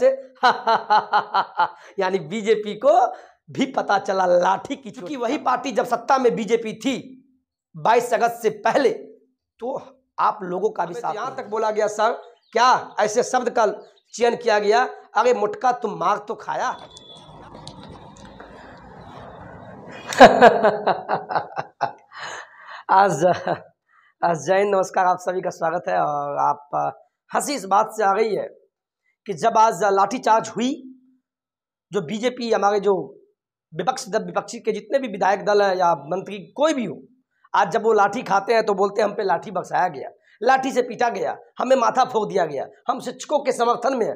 से यानी बीजेपी को भी पता चला लाठी की चूंकि वही पार्टी जब सत्ता में बीजेपी थी 22 अगस्त से पहले तो आप लोगों का भी तो साथ यहां तक बोला गया सर क्या ऐसे शब्द का चयन किया गया अरे मुटका तुम मार तो खाया आज आज जैन नमस्कार आप सभी का स्वागत है और आप हंसी इस बात से आ गई है कि जब आज लाठीचार्ज हुई जो बीजेपी हमारे जो विपक्ष दल विपक्षी के जितने भी विधायक दल हैं या मंत्री कोई भी हो आज जब वो लाठी खाते हैं तो बोलते हैं हम पे लाठी बरसाया गया लाठी से पीटा गया हमें माथा फोक दिया गया हम शिक्षकों के समर्थन में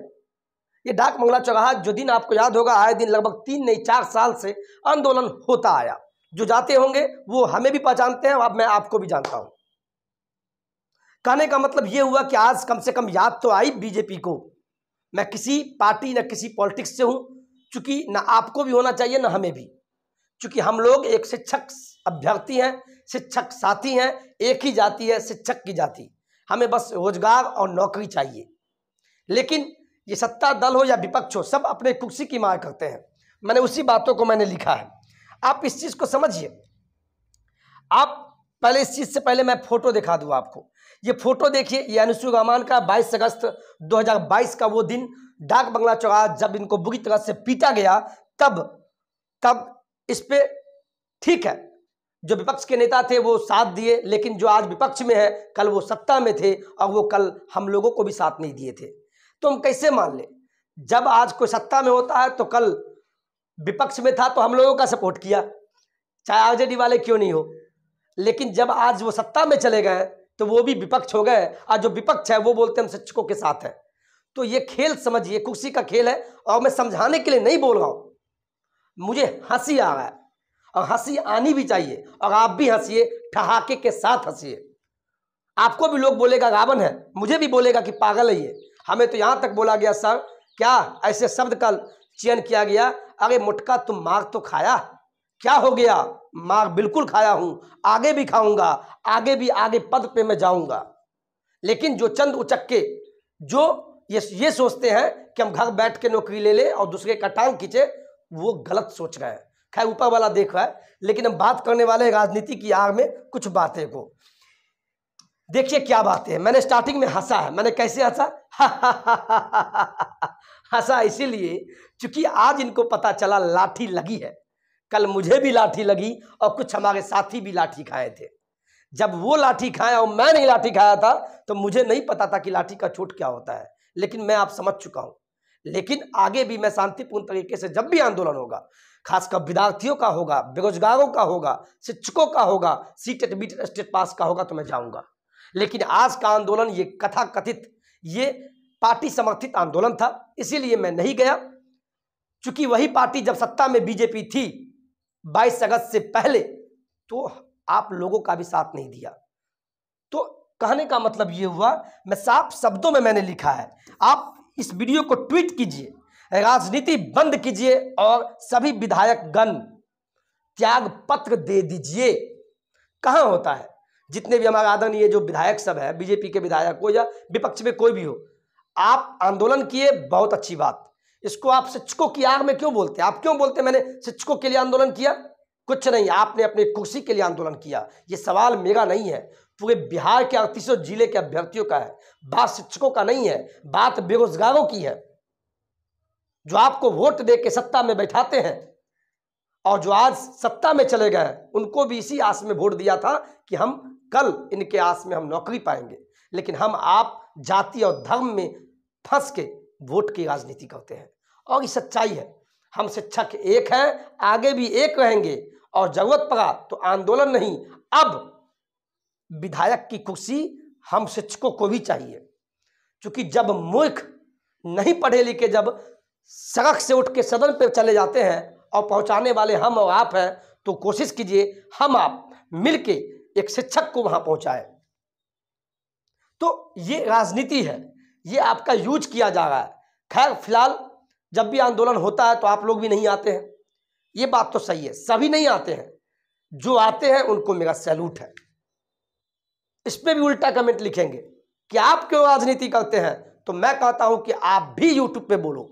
ये डाक मंगला चौराहा जो दिन आपको याद होगा आए दिन लगभग तीन नहीं चार साल से आंदोलन होता आया जो जाते होंगे वो हमें भी पहचानते हैं अब मैं आपको भी जानता हूं कहने का मतलब ये हुआ कि आज कम से कम याद तो आई बीजेपी को मैं किसी पार्टी न किसी पॉलिटिक्स से हूँ चूँकि ना आपको भी होना चाहिए ना हमें भी चूँकि हम लोग एक शिक्षक अभ्यर्थी हैं शिक्षक साथी हैं एक ही जाति है शिक्षक की जाति हमें बस रोजगार और नौकरी चाहिए लेकिन ये सत्ता दल हो या विपक्ष हो सब अपने कुर्सी की मार करते हैं मैंने उसी बातों को मैंने लिखा है आप इस चीज़ को समझिए आप पहले इस चीज़ से पहले मैं फ़ोटो दिखा दूँ आपको ये फोटो देखिए ये अनुसू रहमान का 22 अगस्त 2022 का वो दिन डाक बंगला चौगा जब इनको बुरी तरह से पीटा गया तब तब इस पर ठीक है जो विपक्ष के नेता थे वो साथ दिए लेकिन जो आज विपक्ष में है कल वो सत्ता में थे और वो कल हम लोगों को भी साथ नहीं दिए थे तो हम कैसे मान लें जब आज कोई सत्ता में होता है तो कल विपक्ष में था तो हम लोगों का सपोर्ट किया चाहे आरजेडी वाले क्यों नहीं हो लेकिन जब आज वो सत्ता में चले गए तो वो भी विपक्ष हो गए आज जो विपक्ष है वो बोलते हैं हम शिक्षकों के साथ है तो ये खेल समझिए कुर्सी का खेल है और मैं समझाने के लिए नहीं बोल रहा हूँ मुझे हंसी आ रहा है और हंसी आनी भी चाहिए और आप भी हंसीए ठहाके के साथ हंसीए आपको भी लोग बोलेगा रावण है मुझे भी बोलेगा कि पागल है ये हमें तो यहाँ तक बोला गया सर क्या ऐसे शब्द का चयन किया गया अरे मुटका तुम मार तो खाया क्या हो गया माँ बिल्कुल खाया हूं आगे भी खाऊंगा आगे भी आगे पद पे मैं जाऊंगा लेकिन जो चंद उचक्के जो ये ये सोचते हैं कि हम घर बैठ के नौकरी ले ले और दूसरे का टांग खींचे वो गलत सोच रहे हैं खैर ऊपर वाला देख रहा है लेकिन हम बात करने वाले हैं राजनीति की आग में कुछ बातें को देखिए क्या बातें हैं मैंने स्टार्टिंग में हंसा है मैंने कैसे हंसा हंसा इसीलिए चूंकि आज इनको पता चला लाठी लगी है कल मुझे भी लाठी लगी और कुछ हमारे साथी भी लाठी खाए थे जब वो लाठी खाए और मैं नहीं लाठी खाया था तो मुझे नहीं पता था कि लाठी का चोट क्या होता है लेकिन मैं आप समझ चुका हूँ लेकिन आगे भी मैं शांतिपूर्ण तरीके से जब भी आंदोलन होगा खासकर विद्यार्थियों का होगा बेरोजगारों का होगा शिक्षकों का होगा C TET B TET state pass का होगा तो मैं जाऊंगा लेकिन आज का आंदोलन ये कथा कथित ये पार्टी समर्थित आंदोलन था इसीलिए मैं नहीं गया चूंकि वही पार्टी जब सत्ता में बीजेपी थी बाईस अगस्त से पहले तो आप लोगों का भी साथ नहीं दिया तो कहने का मतलब ये हुआ मैं साफ शब्दों में मैंने लिखा है आप इस वीडियो को ट्वीट कीजिए राजनीति बंद कीजिए और सभी विधायक गण त्याग पत्र दे दीजिए कहाँ होता है जितने भी हमारे आदरणीय जो विधायक सब है बीजेपी के विधायक हो या विपक्ष में कोई भी हो आप आंदोलन किए बहुत अच्छी बात इसको आप शिक्षकों की आग में क्यों बोलते हैं आप क्यों बोलते हैं मैंने शिक्षकों के लिए आंदोलन किया कुछ नहीं आपने अपने कुर्सी के लिए आंदोलन किया ये सवाल मेरा नहीं है पूरे बिहार के अड़तीसों जिले के अभ्यर्थियों का है बात शिक्षकों का नहीं है बात बेरोजगारों की है जो आपको वोट दे के सत्ता में बैठाते हैं और जो आज सत्ता में चले गए उनको भी इसी आस में वोट दिया था कि हम कल इनके आस में हम नौकरी पाएंगे लेकिन हम आप जाति और धर्म में फंस के वोट की राजनीति करते हैं और ये सच्चाई है हम शिक्षक एक हैं आगे भी एक रहेंगे और जरूरत पड़ा तो आंदोलन नहीं अब विधायक की कुर्सी हम शिक्षकों को भी चाहिए क्योंकि जब मूर्ख नहीं पढ़े लिखे जब सड़क से उठ के सदन पर चले जाते हैं और पहुंचाने वाले हम और आप हैं तो कोशिश कीजिए हम आप मिलके एक शिक्षक को वहां पहुंचाए तो ये राजनीति है ये आपका यूज किया जा रहा है खैर फिलहाल जब भी आंदोलन होता है तो आप लोग भी नहीं आते हैं ये बात तो सही है सभी नहीं आते हैं जो आते हैं उनको मेरा सैल्यूट है इस पर भी उल्टा कमेंट लिखेंगे कि आप क्यों राजनीति करते हैं तो मैं कहता हूं कि आप भी यूट्यूब पे बोलो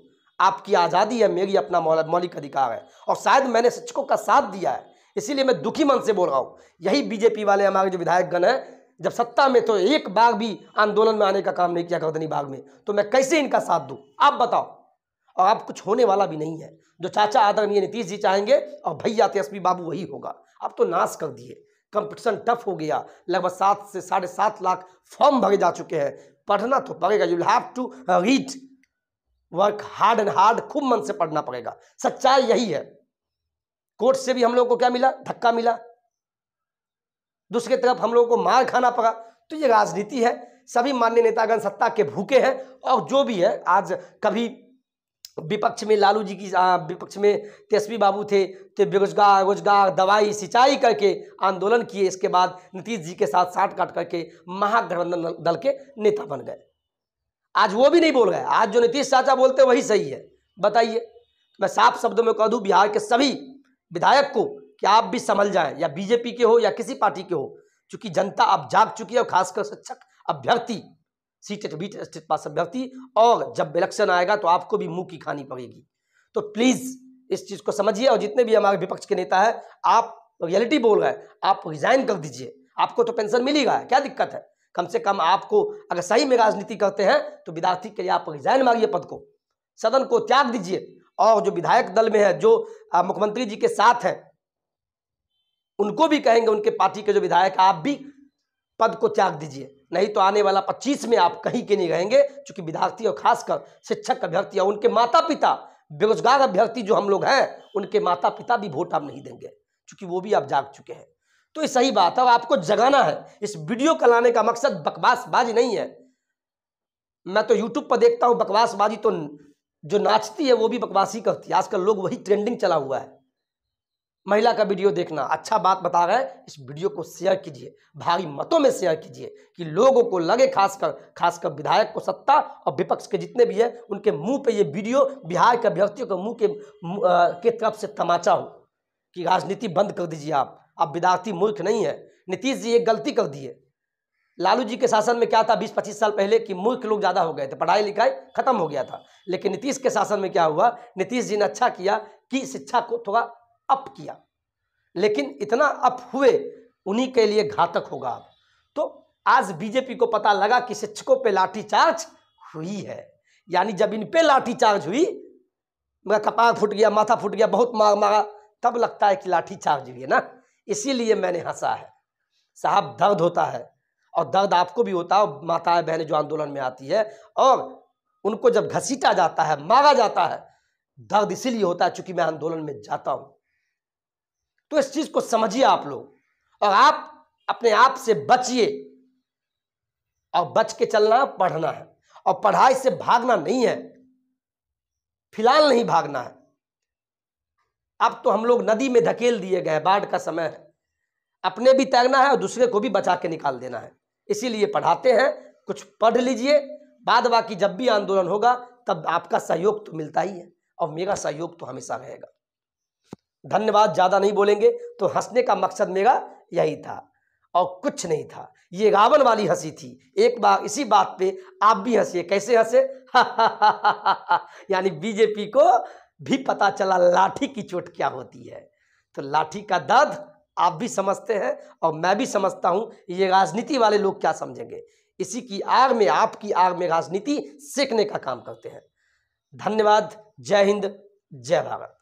आपकी आज़ादी है मेरी अपना मौलिक अधिकार है और शायद मैंने शिक्षकों का साथ दिया है इसीलिए मैं दुखी मन से बोल रहा हूँ यही बीजेपी वाले हमारे जो विधायकगण हैं जब सत्ता में तो एक बाघ भी आंदोलन में आने का काम नहीं किया गर्दनी बाग में तो मैं कैसे इनका साथ दूँ आप बताओ और आप कुछ होने वाला भी नहीं है जो चाचा आदरणीय नीतीश जी चाहेंगे और भैया तेजस्वी बाबू वही होगा अब तो नाश कर दिए कंपटीशन टफ हो गया लगभग सात से साढ़े सात लाख फॉर्म भरे जा चुके हैं पढ़ना तो पड़ेगा you have to read work hard and hard खूब मन से पढ़ना पड़ेगा सच्चाई यही है कोर्ट से भी हम लोगों को क्या मिला धक्का मिला दूसरी तरफ हम लोगों को मार खाना पड़ा तो ये राजनीति है सभी मान्य नेतागण सत्ता के भूखे हैं और जो भी है आज कभी विपक्ष में लालू जी की विपक्ष में तेजस्वी बाबू थे तो बेरोजगार रोजगार दवाई सिंचाई करके आंदोलन किए इसके बाद नीतीश जी के साथ साठ काट करके महागठबंधन दल के नेता बन गए आज वो भी नहीं बोल रहे आज जो नीतीश चाचा बोलते वही सही है बताइए मैं साफ शब्दों में कह दूँ बिहार के सभी विधायक को कि आप भी संभल जाएं या बीजेपी के हो या किसी पार्टी के हो चूंकि जनता अब जाग चुकी है और खासकर शिक्षक अभ्यर्थी सीटेट बीट स्टेट पास अभ्यर्थी और जब इलेक्शन आएगा तो आपको भी मुंह की खानी पड़ेगी तो प्लीज़ इस चीज़ को समझिए और जितने भी हमारे विपक्ष के नेता है आप रियलिटी बोल रहे हैं आप रिजाइन कर दीजिए आपको तो पेंशन मिलेगा क्या दिक्कत है कम से कम आपको अगर सही में राजनीति करते हैं तो विद्यार्थी के लिए आप रिजाइन मांगिए पद को सदन को त्याग दीजिए और जो विधायक दल में है जो मुख्यमंत्री जी के साथ हैं उनको भी कहेंगे उनके पार्टी के जो विधायक आप भी पद को त्याग दीजिए नहीं तो आने वाला पच्चीस में आप कहीं के नहीं रहेंगे चूंकि विद्यार्थी और खासकर शिक्षक अभ्यर्थी और उनके माता पिता बेरोजगार अभ्यर्थी जो हम लोग हैं उनके माता पिता भी वोट आप नहीं देंगे चूंकि वो भी आप जाग चुके हैं तो ये सही बात है और आपको जगाना है इस वीडियो का लाने का मकसद बकवासबाजी नहीं है मैं तो यूट्यूब पर देखता हूँ बकवासबाजी तो जो नाचती है वो भी बकवासी करती है आजकल लोग वही ट्रेंडिंग चला हुआ है महिला का वीडियो देखना अच्छा बात बता रहे हैं इस वीडियो को शेयर कीजिए भारी मतों में शेयर कीजिए कि लोगों को लगे खासकर खासकर विधायक को सत्ता और विपक्ष के जितने भी हैं उनके मुंह पे ये वीडियो बिहार के अभ्यर्थियों के मुंह के आ, के तरफ से तमाचा हो कि राजनीति बंद कर दीजिए आप आप विद्यार्थी मूर्ख नहीं है नीतीश जी एक गलती कर दिए लालू जी के शासन में क्या था बीस पच्चीस साल पहले कि मूर्ख लोग ज़्यादा हो गए थे पढ़ाई लिखाई खत्म हो गया था लेकिन नीतीश के शासन में क्या हुआ नीतीश जी ने अच्छा किया कि शिक्षा को थोड़ा अप किया लेकिन इतना अप हुए उन्हीं के लिए घातक होगा अब तो आज बीजेपी को पता लगा कि शिक्षकों पे लाठीचार्ज हुई है यानी जब इन पे चार्ज हुई मेरा कपाल फूट गया माथा फूट गया बहुत मार मारा तब लगता है कि चार्ज हुई है ना इसीलिए मैंने हंसा है साहब दर्द होता है और दर्द आपको भी होता है माताएं बहनें जो आंदोलन में आती है और उनको जब घसीटा जाता है मारा जाता है दर्द इसीलिए होता है चूंकि मैं आंदोलन में जाता हूँ तो इस चीज को समझिए आप लोग और आप अपने आप से बचिए और बच के चलना पढ़ना है और पढ़ाई से भागना नहीं है फिलहाल नहीं भागना है अब तो हम लोग नदी में धकेल दिए गए बाढ़ का समय है अपने भी तैरना है और दूसरे को भी बचा के निकाल देना है इसीलिए पढ़ाते हैं कुछ पढ़ लीजिए बाद बाकी जब भी आंदोलन होगा तब आपका सहयोग तो मिलता ही है और मेरा सहयोग तो हमेशा रहेगा धन्यवाद ज़्यादा नहीं बोलेंगे तो हंसने का मकसद मेरा यही था और कुछ नहीं था ये रावण वाली हंसी थी एक बार इसी बात पे आप भी हंसिए कैसे हंसे यानी बीजेपी को भी पता चला लाठी की चोट क्या होती है तो लाठी का दर्द आप भी समझते हैं और मैं भी समझता हूँ ये राजनीति वाले लोग क्या समझेंगे इसी की आग में आपकी आग में राजनीति सीखने का काम करते हैं धन्यवाद जय हिंद जय भारत